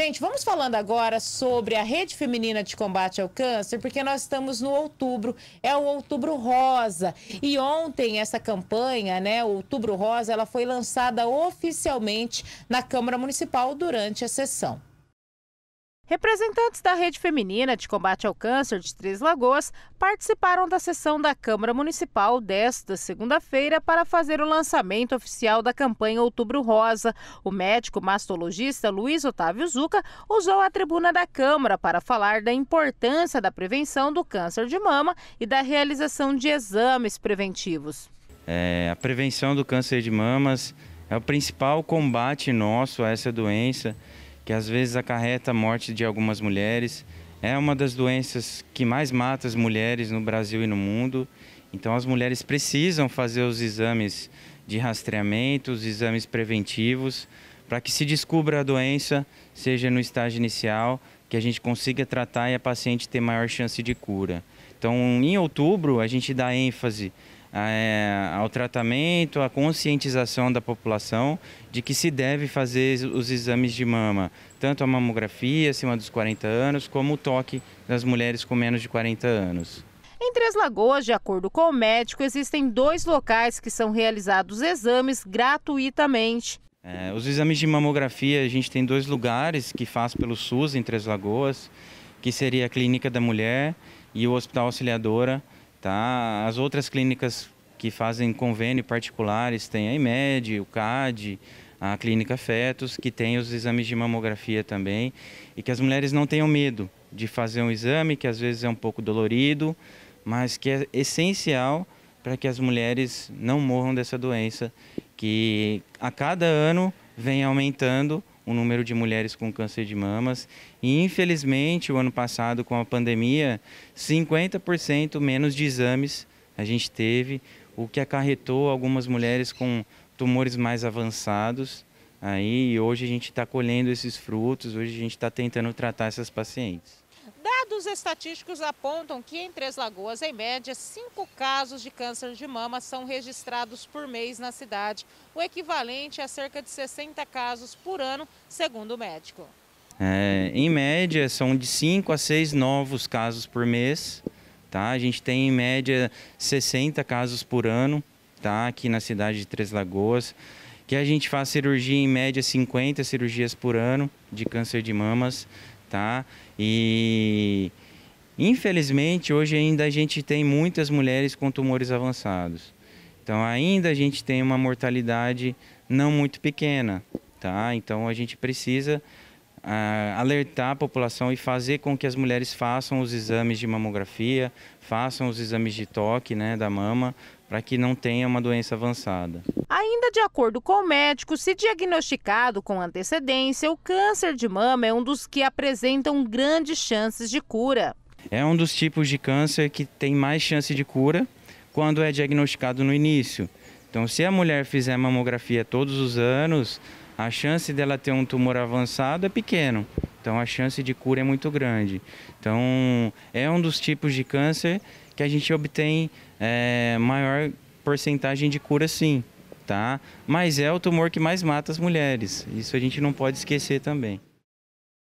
Gente, vamos falando agora sobre a Rede Feminina de Combate ao Câncer, porque nós estamos no outubro, é o Outubro Rosa. E ontem essa campanha, né, Outubro Rosa, ela foi lançada oficialmente na Câmara Municipal durante a sessão. Representantes da Rede Feminina de Combate ao Câncer de Três Lagoas participaram da sessão da Câmara Municipal desta segunda-feira para fazer o lançamento oficial da campanha Outubro Rosa. O médico mastologista Luiz Otávio Zuca usou a tribuna da Câmara para falar da importância da prevenção do câncer de mama e da realização de exames preventivos. É, a prevenção do câncer de mamas é o principal combate nosso a essa doença que às vezes acarreta a morte de algumas mulheres. É uma das doenças que mais mata as mulheres no Brasil e no mundo. Então, as mulheres precisam fazer os exames de rastreamento, os exames preventivos, para que se descubra a doença, seja no estágio inicial, que a gente consiga tratar e a paciente ter maior chance de cura. Então, em outubro, a gente dá ênfase é, ao tratamento, à conscientização da população de que se deve fazer os exames de mama, tanto a mamografia acima dos 40 anos, como o toque das mulheres com menos de 40 anos. Em Três Lagoas, de acordo com o médico, existem dois locais que são realizados exames gratuitamente. É, os exames de mamografia, a gente tem dois lugares que faz pelo SUS em Três Lagoas, que seria a Clínica da Mulher e o Hospital Auxiliadora, Tá? As outras clínicas que fazem convênio particulares têm a IMED, o CAD, a Clínica Fetos, que tem os exames de mamografia também, e que as mulheres não tenham medo de fazer um exame que às vezes é um pouco dolorido, mas que é essencial para que as mulheres não morram dessa doença que a cada ano vem aumentando o número de mulheres com câncer de mamas. E, infelizmente, o ano passado, com a pandemia, 50% menos de exames a gente teve, o que acarretou algumas mulheres com tumores mais avançados. Aí, e hoje a gente está colhendo esses frutos, hoje a gente está tentando tratar essas pacientes. Dados estatísticos apontam que em Três Lagoas, em média, cinco casos de câncer de mama são registrados por mês na cidade, o equivalente a cerca de 60 casos por ano, segundo o médico. É, em média, são de 5 a 6 novos casos por mês. Tá? A gente tem, em média, 60 casos por ano tá? aqui na cidade de Três Lagoas. Que a gente faz cirurgia, em média, 50 cirurgias por ano de câncer de mamas tá? E infelizmente hoje ainda a gente tem muitas mulheres com tumores avançados. Então ainda a gente tem uma mortalidade não muito pequena, tá? Então a gente precisa Uh, alertar a população e fazer com que as mulheres façam os exames de mamografia, façam os exames de toque né, da mama, para que não tenha uma doença avançada. Ainda de acordo com o médico, se diagnosticado com antecedência, o câncer de mama é um dos que apresentam grandes chances de cura. É um dos tipos de câncer que tem mais chance de cura quando é diagnosticado no início. Então, se a mulher fizer mamografia todos os anos, a chance dela ter um tumor avançado é pequeno. Então a chance de cura é muito grande. Então é um dos tipos de câncer que a gente obtém é, maior porcentagem de cura sim, tá? Mas é o tumor que mais mata as mulheres. Isso a gente não pode esquecer também.